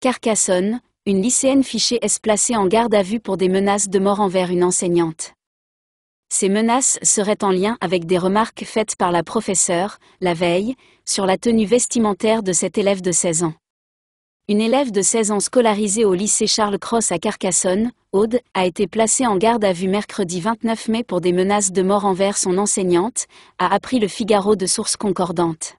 Carcassonne, une lycéenne fichée est placée en garde à vue pour des menaces de mort envers une enseignante. Ces menaces seraient en lien avec des remarques faites par la professeure, la veille, sur la tenue vestimentaire de cet élève de 16 ans. Une élève de 16 ans scolarisée au lycée Charles Cross à Carcassonne, Aude, a été placée en garde à vue mercredi 29 mai pour des menaces de mort envers son enseignante, a appris le Figaro de sources concordantes.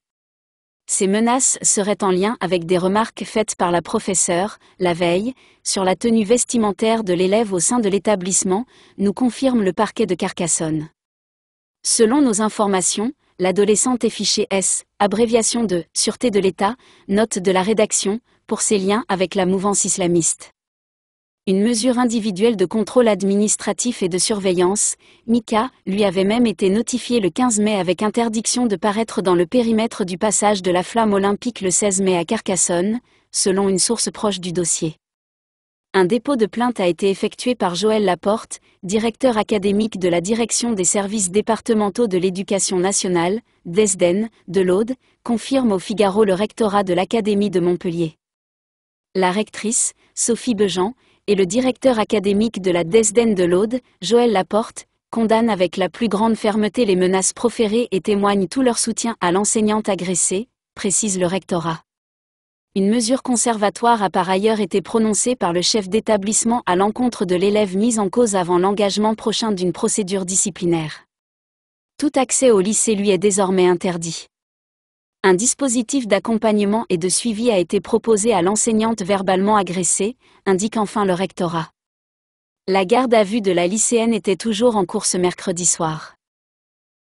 Ces menaces seraient en lien avec des remarques faites par la professeure, la veille, sur la tenue vestimentaire de l'élève au sein de l'établissement, nous confirme le parquet de Carcassonne. Selon nos informations, l'adolescente est fichée S, abréviation de Sûreté de l'État, note de la rédaction, pour ses liens avec la mouvance islamiste une mesure individuelle de contrôle administratif et de surveillance, Mika, lui avait même été notifié le 15 mai avec interdiction de paraître dans le périmètre du passage de la flamme olympique le 16 mai à Carcassonne, selon une source proche du dossier. Un dépôt de plainte a été effectué par Joël Laporte, directeur académique de la Direction des services départementaux de l'éducation nationale, d'Esden, de l'Aude, confirme au Figaro le rectorat de l'Académie de Montpellier. La rectrice, Sophie Bejean, et le directeur académique de la DESDEN de l'Aude, Joël Laporte, condamne avec la plus grande fermeté les menaces proférées et témoigne tout leur soutien à l'enseignante agressée, précise le rectorat. Une mesure conservatoire a par ailleurs été prononcée par le chef d'établissement à l'encontre de l'élève mise en cause avant l'engagement prochain d'une procédure disciplinaire. Tout accès au lycée lui est désormais interdit. Un dispositif d'accompagnement et de suivi a été proposé à l'enseignante verbalement agressée, indique enfin le rectorat. La garde à vue de la lycéenne était toujours en cours ce mercredi soir.